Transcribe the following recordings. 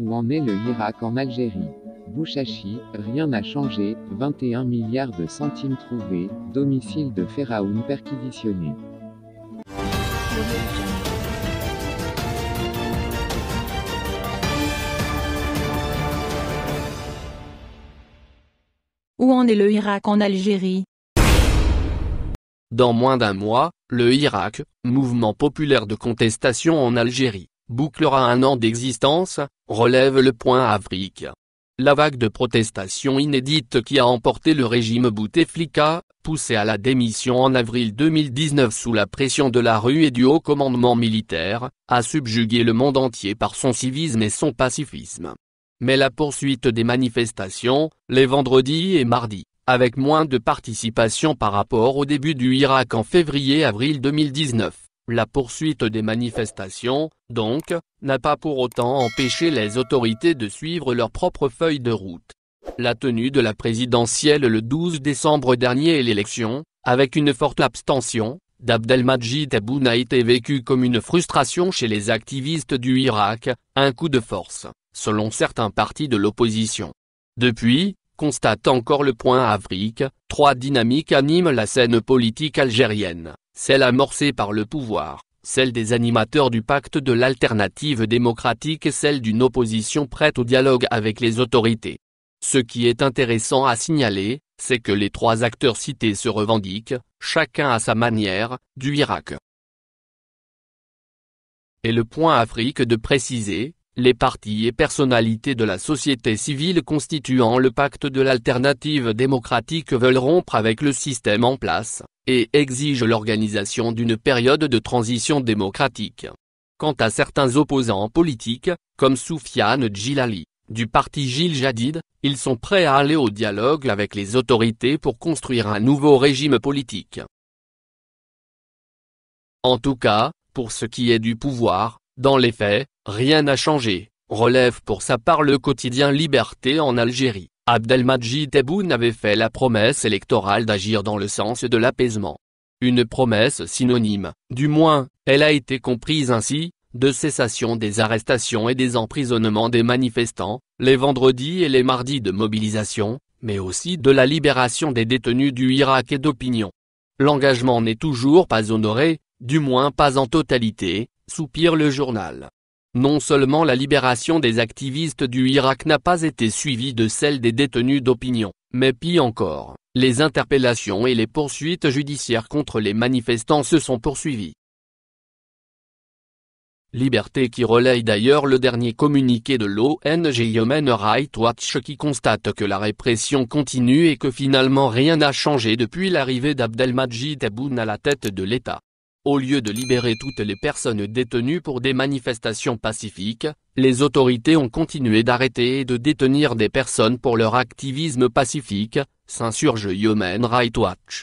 Où en est le Irak en Algérie Bouchachi, rien n'a changé, 21 milliards de centimes trouvés, domicile de Pharaon perquisitionné. Où en est le Irak en Algérie Dans moins d'un mois, le Irak, mouvement populaire de contestation en Algérie bouclera un an d'existence, relève le point Afrique. La vague de protestations inédite qui a emporté le régime Bouteflika, poussé à la démission en avril 2019 sous la pression de la rue et du haut commandement militaire, a subjugué le monde entier par son civisme et son pacifisme. Mais la poursuite des manifestations, les vendredis et mardis, avec moins de participation par rapport au début du Irak en février-avril 2019, la poursuite des manifestations, donc, n'a pas pour autant empêché les autorités de suivre leur propre feuille de route. La tenue de la présidentielle le 12 décembre dernier et l'élection, avec une forte abstention, d'Abdelmajid Tebboune a été vécue comme une frustration chez les activistes du Irak, un coup de force, selon certains partis de l'opposition. Depuis, constate encore le point Afrique, trois dynamiques animent la scène politique algérienne celle amorcée par le pouvoir, celle des animateurs du pacte de l'alternative démocratique et celle d'une opposition prête au dialogue avec les autorités. Ce qui est intéressant à signaler, c'est que les trois acteurs cités se revendiquent, chacun à sa manière, du Irak. Et le point Afrique de préciser, les partis et personnalités de la société civile constituant le pacte de l'alternative démocratique veulent rompre avec le système en place, et exigent l'organisation d'une période de transition démocratique. Quant à certains opposants politiques, comme Soufiane Djilali, du parti Gilles Jadid, ils sont prêts à aller au dialogue avec les autorités pour construire un nouveau régime politique. En tout cas, pour ce qui est du pouvoir, dans les faits, Rien n'a changé, relève pour sa part le quotidien Liberté en Algérie. Abdelmadjid Tebboune avait fait la promesse électorale d'agir dans le sens de l'apaisement. Une promesse synonyme, du moins, elle a été comprise ainsi, de cessation des arrestations et des emprisonnements des manifestants, les vendredis et les mardis de mobilisation, mais aussi de la libération des détenus du Irak et d'opinion. L'engagement n'est toujours pas honoré, du moins pas en totalité, soupire le journal. Non seulement la libération des activistes du Irak n'a pas été suivie de celle des détenus d'opinion, mais pis encore, les interpellations et les poursuites judiciaires contre les manifestants se sont poursuivies. Liberté qui relaye d'ailleurs le dernier communiqué de l'ONG Human Rights Watch qui constate que la répression continue et que finalement rien n'a changé depuis l'arrivée d'Abdelmajid Aboune à la tête de l'État. Au lieu de libérer toutes les personnes détenues pour des manifestations pacifiques, les autorités ont continué d'arrêter et de détenir des personnes pour leur activisme pacifique, s'insurge Human Rights Watch.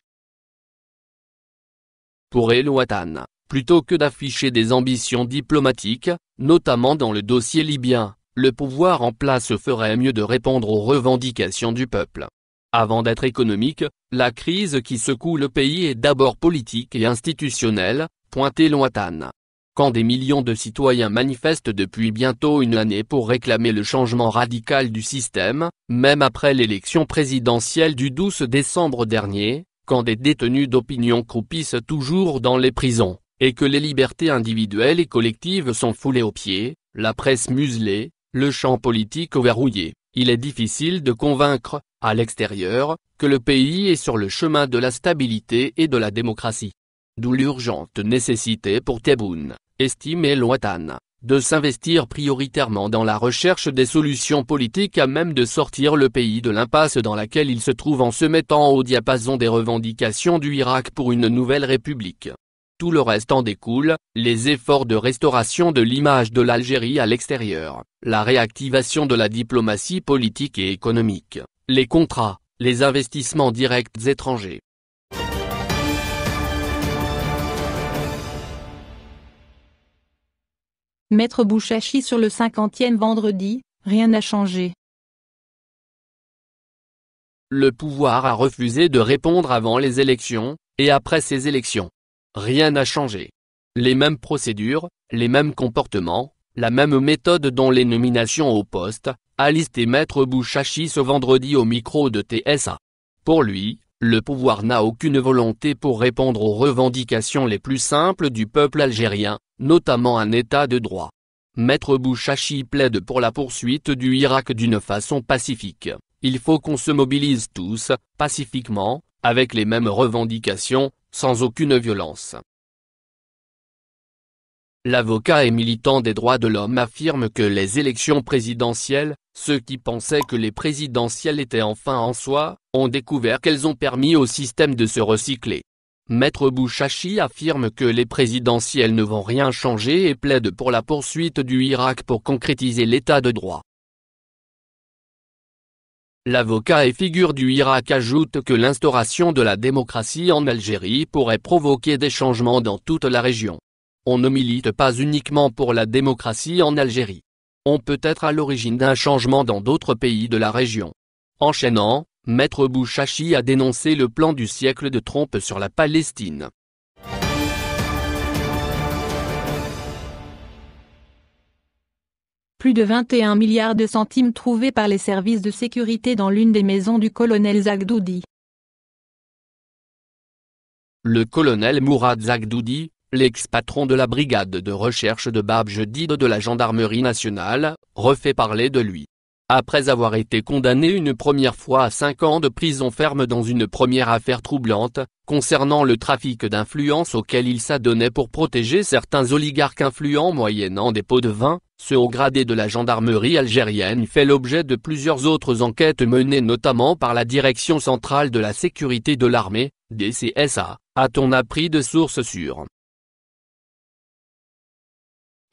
Pour Watan, plutôt que d'afficher des ambitions diplomatiques, notamment dans le dossier libyen, le pouvoir en place ferait mieux de répondre aux revendications du peuple. Avant d'être économique, la crise qui secoue le pays est d'abord politique et institutionnelle, pointée lointaine. Quand des millions de citoyens manifestent depuis bientôt une année pour réclamer le changement radical du système, même après l'élection présidentielle du 12 décembre dernier, quand des détenus d'opinion croupissent toujours dans les prisons, et que les libertés individuelles et collectives sont foulées aux pieds, la presse muselée, le champ politique verrouillé, il est difficile de convaincre, à l'extérieur, que le pays est sur le chemin de la stabilité et de la démocratie. D'où l'urgente nécessité pour Tebboune, et lointaine, de s'investir prioritairement dans la recherche des solutions politiques à même de sortir le pays de l'impasse dans laquelle il se trouve en se mettant au diapason des revendications du Irak pour une nouvelle république. Tout le reste en découle, les efforts de restauration de l'image de l'Algérie à l'extérieur, la réactivation de la diplomatie politique et économique, les contrats, les investissements directs étrangers. Maître Bouchachi sur le cinquantième vendredi, rien n'a changé. Le pouvoir a refusé de répondre avant les élections, et après ces élections. Rien n'a changé. Les mêmes procédures, les mêmes comportements, la même méthode dont les nominations au poste, Aliste et Maître Bouchachi ce vendredi au micro de TSA. Pour lui, le pouvoir n'a aucune volonté pour répondre aux revendications les plus simples du peuple algérien, notamment un état de droit. Maître Bouchachi plaide pour la poursuite du Irak d'une façon pacifique. Il faut qu'on se mobilise tous, pacifiquement, avec les mêmes revendications, sans aucune violence. L'avocat et militant des droits de l'homme affirme que les élections présidentielles, ceux qui pensaient que les présidentielles étaient enfin en soi, ont découvert qu'elles ont permis au système de se recycler. Maître Bouchachi affirme que les présidentielles ne vont rien changer et plaide pour la poursuite du Irak pour concrétiser l'état de droit. L'avocat et figure du Irak ajoute que l'instauration de la démocratie en Algérie pourrait provoquer des changements dans toute la région. On ne milite pas uniquement pour la démocratie en Algérie. On peut-être à l'origine d'un changement dans d'autres pays de la région. Enchaînant, Maître Bouchachi a dénoncé le plan du siècle de trompe sur la Palestine. Plus de 21 milliards de centimes trouvés par les services de sécurité dans l'une des maisons du colonel Zagdoudi. Le colonel Mourad Zagdoudi, L'ex-patron de la brigade de recherche de Bab Jedid de la gendarmerie nationale, refait parler de lui. Après avoir été condamné une première fois à cinq ans de prison ferme dans une première affaire troublante, concernant le trafic d'influence auquel il s'adonnait pour protéger certains oligarques influents moyennant des pots de vin, ce haut gradé de la gendarmerie algérienne fait l'objet de plusieurs autres enquêtes menées notamment par la Direction Centrale de la Sécurité de l'Armée, DCSA, a-t-on appris de sources sûres.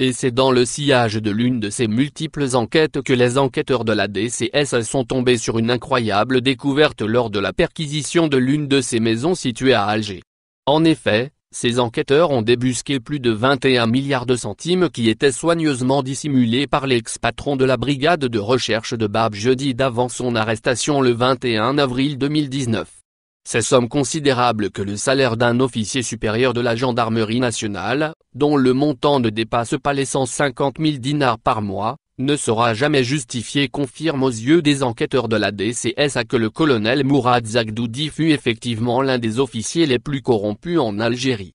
Et c'est dans le sillage de l'une de ces multiples enquêtes que les enquêteurs de la DCS sont tombés sur une incroyable découverte lors de la perquisition de l'une de ces maisons situées à Alger. En effet, ces enquêteurs ont débusqué plus de 21 milliards de centimes qui étaient soigneusement dissimulés par l'ex-patron de la brigade de recherche de Bab jeudi d'avant son arrestation le 21 avril 2019. Ces sommes considérables que le salaire d'un officier supérieur de la gendarmerie nationale, dont le montant ne dépasse pas les 150 000 dinars par mois, ne sera jamais justifié confirme aux yeux des enquêteurs de la DCSA que le colonel Mourad Zagdoudi fut effectivement l'un des officiers les plus corrompus en Algérie.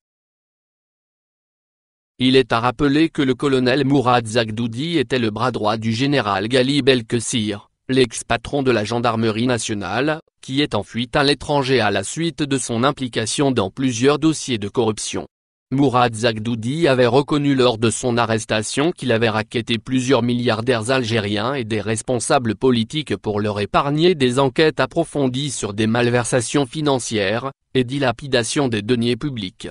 Il est à rappeler que le colonel Mourad Zagdoudi était le bras droit du général El Belkessir l'ex-patron de la gendarmerie nationale, qui est en fuite à l'étranger à la suite de son implication dans plusieurs dossiers de corruption. Mourad Zagdoudi avait reconnu lors de son arrestation qu'il avait racketté plusieurs milliardaires algériens et des responsables politiques pour leur épargner des enquêtes approfondies sur des malversations financières, et dilapidation des deniers publics.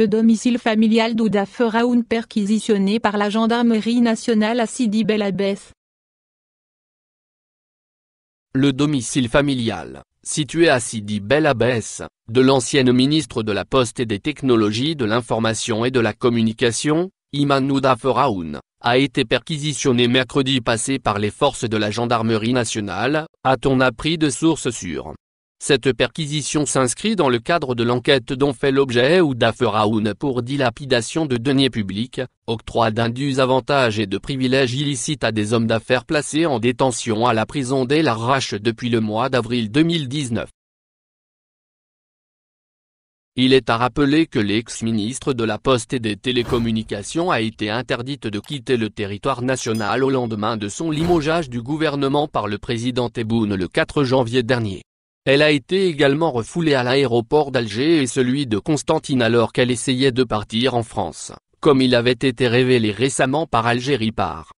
Le domicile familial d'Ouda Ferraoun perquisitionné par la gendarmerie nationale à Sidi Bel Abbès. Le domicile familial, situé à Sidi Bel Abbès, de l'ancienne ministre de la Poste et des Technologies de l'Information et de la Communication, Iman Ouda a été perquisitionné mercredi passé par les forces de la gendarmerie nationale, a-t-on appris de sources sûres. Cette perquisition s'inscrit dans le cadre de l'enquête dont fait l'objet Ouda Feraoun pour dilapidation de deniers publics, octroi d'indus avantages et de privilèges illicites à des hommes d'affaires placés en détention à la prison d'El l'arrache depuis le mois d'avril 2019. Il est à rappeler que l'ex-ministre de la Poste et des Télécommunications a été interdite de quitter le territoire national au lendemain de son limogeage du gouvernement par le président Tebboune le 4 janvier dernier. Elle a été également refoulée à l'aéroport d'Alger et celui de Constantine alors qu'elle essayait de partir en France, comme il avait été révélé récemment par Algérie par.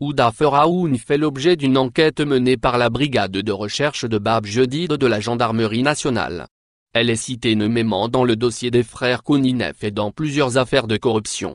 Ouda Feraoun fait l'objet d'une enquête menée par la brigade de recherche de Bab Jedid de la gendarmerie nationale. Elle est citée nommément dans le dossier des frères Kouninef et dans plusieurs affaires de corruption.